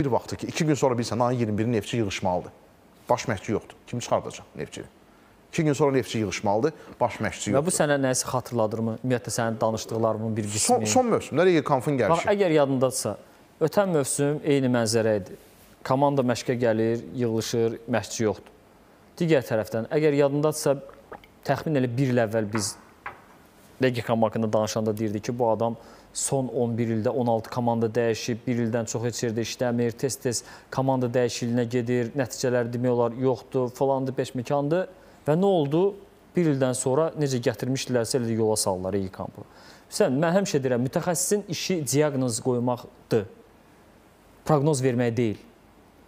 bir vaxtı ki, iki gün sonra bilsən, ayın 21-i neftçi yığışmalıdır. Baş məhçi yoxdur. Kim çıxardacaq neftçini? İki gün sonra neftçi yığışmalıdır, baş məşqçi yoxdur. Və bu sənə nəyisə xatırladırmı? Ümumiyyətlə sənin danışdıqlarının bir qismi? Son, son mövsümdə Regekamfın gəlişi. Bax, əgər yadındadırsa, ötən mövsüm eyni mənzərə idi. Komanda məşqə gəlir, yığılışır, məşqçi yoxdur. Digər tərəfdən, əgər yadındadırsa, təxmin elə bir il əvvəl biz Regikam haqqında danışanda deyirdi ki, bu adam son 11 ildə 16 komanda dəyişib, 1 ildən çox heç yerdə işləmir, tez-tez komanda dəyişikliyə gedir, nəticələr demək olar yoxdur, falandır, beşməkandır. Və nə oldu? 1 ildən sonra necə gətirmişdilərsə elə yola saldılar Regikampı. Sən mən həmişə deyirəm, mütəxəssisin işi diaqnoz qoymaqdır. Proqnoz vermək deyil.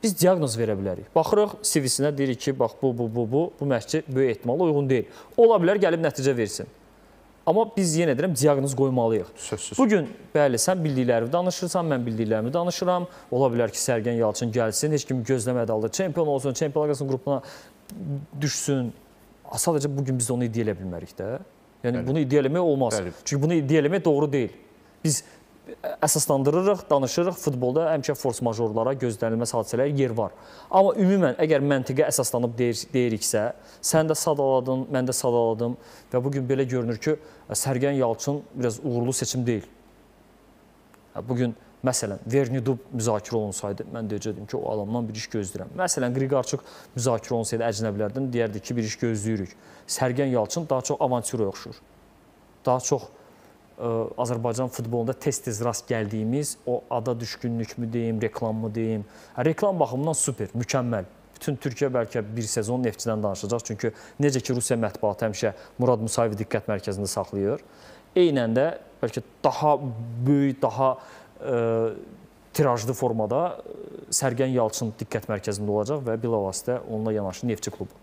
Biz diaqnoz verə bilərik. Baxırıq CV-sinə deyirik ki, bax bu bu bu bu bu məşqçi böyük ehtimalla uyğun deyil. Ola bilər gəlib nəticə versin. Amma biz yenə deyirəm, diaqnoz qoymalıyıq. Sözsüz. Bugün, bəli, sən bildiklərimi danışırsan, mən bildiklərimi danışıram. Ola bilər ki, Sərgən Yalçın gəlsin, heç kimi gözləmədi halda çempion olsun, Çempionlar Liqasının qrupuna düşsün. Sadəcə bugün biz onu iddia edə bilmərik də. Yəni bəli. bunu iddia eləmək olmaz. Bəli. Çünki bunu iddia eləmək doğru deyil. Biz əsaslandırırıq, danışırıq. Futbolda həmişə fors majorlara gözlənilməz hadisələr yer var. Amma ümumən əgər məntiqə əsaslanıb deyir, deyiriksə, sən də sadaladın, mən də sadaladım və bu gün belə görünür ki, Sərgən Yalçın biraz uğurlu seçim deyil. Bu gün məsələn Vernidub müzakirə olunsaydı, mən deyəcəydim ki, o adamdan bir iş gözləyirəm. Məsələn Qriqarçıq müzakirə olunsaydı əcnəbilərdən deyərdik ki, bir iş gözləyirik. Sərgən Yalçın daha çox avantyura oxşur. Daha çox Azərbaycan futbolunda tez-tez rast gəldiyimiz o ada düşkünlükmü deyim, reklamımı deyim. Hə, reklam baxımından super, mükəmməl. Bütün Türkiyə bəlkə bir sezon neftçidən danışacaq. Çünki necə ki, Rusiya mətbuatı həmişə Murad Musayevi diqqət mərkəzində saxlayır. Eynən də bəlkə daha böyük, daha ə, tirajlı formada Sərgən Yalçın diqqət mərkəzində olacaq və bilavasitə onunla yanaşı Neftçi klubu.